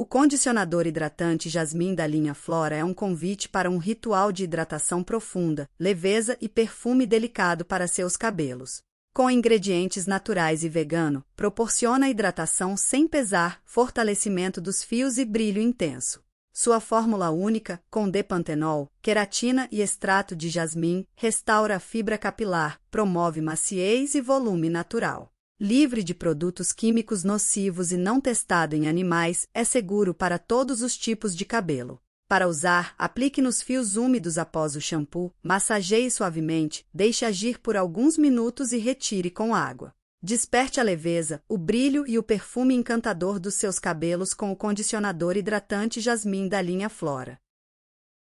O condicionador hidratante jasmim da linha Flora é um convite para um ritual de hidratação profunda, leveza e perfume delicado para seus cabelos. Com ingredientes naturais e vegano, proporciona hidratação sem pesar, fortalecimento dos fios e brilho intenso. Sua fórmula única, com depantenol, queratina e extrato de jasmim, restaura a fibra capilar, promove maciez e volume natural livre de produtos químicos nocivos e não testado em animais, é seguro para todos os tipos de cabelo. Para usar, aplique nos fios úmidos após o shampoo, massageie suavemente, deixe agir por alguns minutos e retire com água. Desperte a leveza, o brilho e o perfume encantador dos seus cabelos com o condicionador hidratante Jasmine da linha Flora.